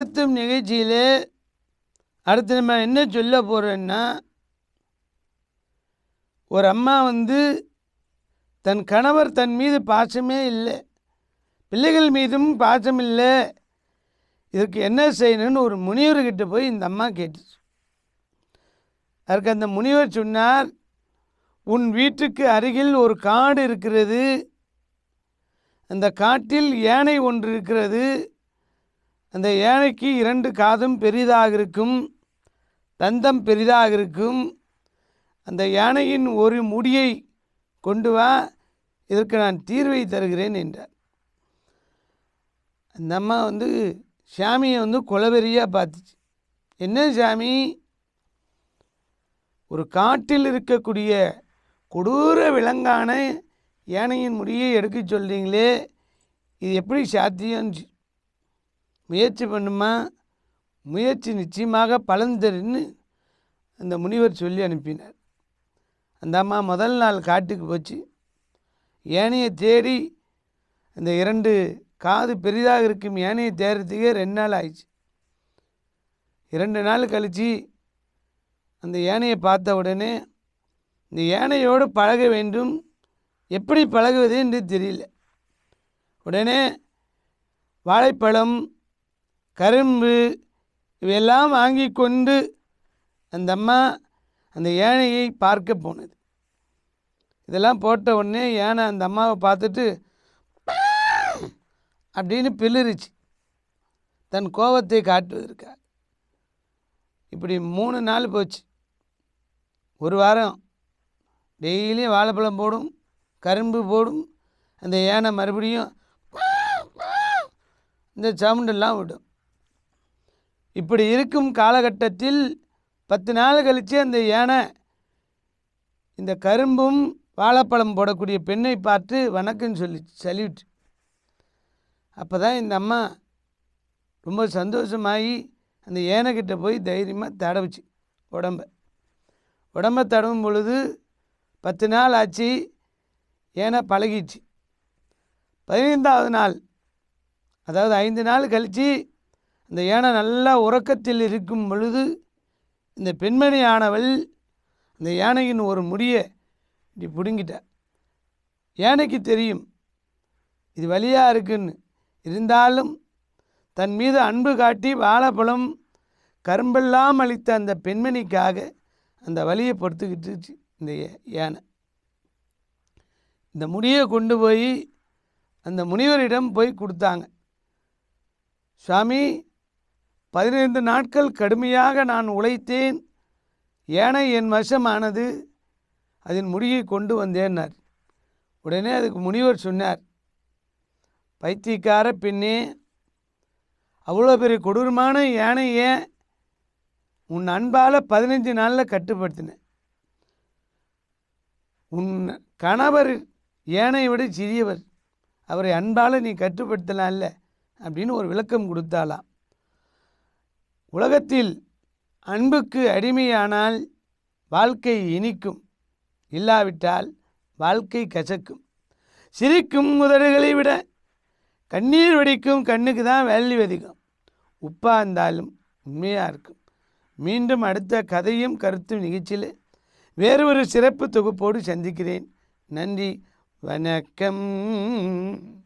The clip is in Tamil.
நிகழ்த்தும் நிகழ்ச்சியிலே அடுத்து நம்ம என்ன சொல்ல போகிறேன்னா ஒரு அம்மா வந்து தன் கணவர் தன் மீது பாசமே இல்லை பிள்ளைகள் மீதும் பாசம் இல்லை இதற்கு என்ன செய்யணும்னு ஒரு முனிவர்கிட்ட போய் இந்த அம்மா கேட்டுச்சு அதற்கு அந்த முனிவர் சொன்னார் உன் வீட்டுக்கு அருகில் ஒரு காடு இருக்கிறது அந்த காட்டில் யானை ஒன்று இருக்கிறது அந்த ஏழைக்கு இரண்டு காதும் பெரிதாக இருக்கும் தந்தம் பெரிதாக இருக்கும் அந்த யானையின் ஒரு முடியை கொண்டு வா இதற்கு நான் தீர்வை தருகிறேன் என்றார் அந்த அம்மா வந்து சாமியை வந்து குலவெறியாக பார்த்துச்சு என்ன சாமி ஒரு காட்டில் இருக்கக்கூடிய கொடூர விலங்கான யானையின் முடியை எடுக்க சொல்கிறீங்களே இது எப்படி சாத்தியம்னு முயற்சி பண்ணுமா முயற்சி நிச்சயமாக பலன் தருன்னு அந்த முனிவர் சொல்லி அனுப்பினார் அந்த அம்மா முதல் நாள் காட்டுக்கு போச்சு ஏனையை தேடி அந்த இரண்டு காது பெரிதாக இருக்கும் ஏனையை தேடுறதுக்கே ரெண்டு நாள் ஆயிடுச்சு இரண்டு நாள் கழித்து அந்த ஏனையை பார்த்த உடனே இந்த ஏனையோடு பழக வேண்டும் எப்படி பழகுவது என்று தெரியல உடனே வாழைப்பழம் கரும்பு இவையெல்லாம் வாங்கி கொண்டு அந்த அம்மா அந்த யானையை பார்க்க போனது இதெல்லாம் போட்ட உடனே யானை அந்த அம்மாவை பார்த்துட்டு அப்படின்னு பிள்ளிருச்சு தன் கோபத்தை காட்டுவதற்காக இப்படி மூணு நாள் போச்சு ஒரு வாரம் டெய்லியும் வாழைப்பழம் போடும் கரும்பு போடும் அந்த யானை மறுபடியும் இந்த சவுண்டெல்லாம் விடும் இப்படி இருக்கும் காலகட்டத்தில் பத்து நாள் கழித்து அந்த யானை இந்த கரும்பும் வாழைப்பழம் போடக்கூடிய பெண்ணை பார்த்து வணக்கம் சொல்லி சல்யூட் அப்போ தான் இந்த அம்மா ரொம்ப சந்தோஷமாகி அந்த ஏனைக்கிட்ட போய் தைரியமாக தடவுச்சு உடம்ப உடம்ப தடவும் பொழுது பத்து நாள் ஆச்சு ஏனை பழகிடுச்சு பதினைந்தாவது நாள் அதாவது ஐந்து நாள் கழித்து அந்த ஏனை நல்லா உறக்கத்தில் இருக்கும் பொழுது இந்த பெண்மணியானவள் அந்த யானையின் ஒரு முடியை இப்படி பிடுங்கிட்ட யானைக்கு தெரியும் இது வழியாக இருக்குன்னு இருந்தாலும் தன் மீது அன்பு காட்டி வாழைப்பழம் கரும்பெல்லாம் அளித்த அந்த பெண்மணிக்காக அந்த வழியை பொறுத்துக்கிட்டுச்சு இந்த யானை இந்த முடியை கொண்டு போய் அந்த முனிவரிடம் போய் கொடுத்தாங்க சுவாமி பதினைந்து நாட்கள் கடுமையாக நான் உழைத்தேன் ஏனை என் வசமானது அதன் முடியை கொண்டு வந்தேன்னார் உடனே அதுக்கு முனிவர் சொன்னார் பைத்தியக்கார பின்னே அவ்வளோ பெரிய கொடூரமான யானையை உன் அன்பால் பதினஞ்சு நாளில் கட்டுப்படுத்தினேன் உன் கணவர் ஏனை விட சிறியவர் அவரை அன்பால் நீ இல்லை அப்படின்னு ஒரு விளக்கம் கொடுத்தாலாம் உலகத்தில் அன்புக்கு அடிமையானால் வாழ்க்கை இனிக்கும் இல்லாவிட்டால் வாழ்க்கை கசக்கும் சிரிக்கும் உதடுகளை விட கண்ணீர் வடிக்கும் கண்ணுக்கு தான் வேல்யூ அதிகம் உப்பாக இருந்தாலும் உண்மையாக இருக்கும் மீண்டும் அடுத்த கதையும் கருத்தும் நிகழ்ச்சியில் வேறு ஒரு சிறப்பு தொகுப்போடு சந்திக்கிறேன் நன்றி வணக்கம்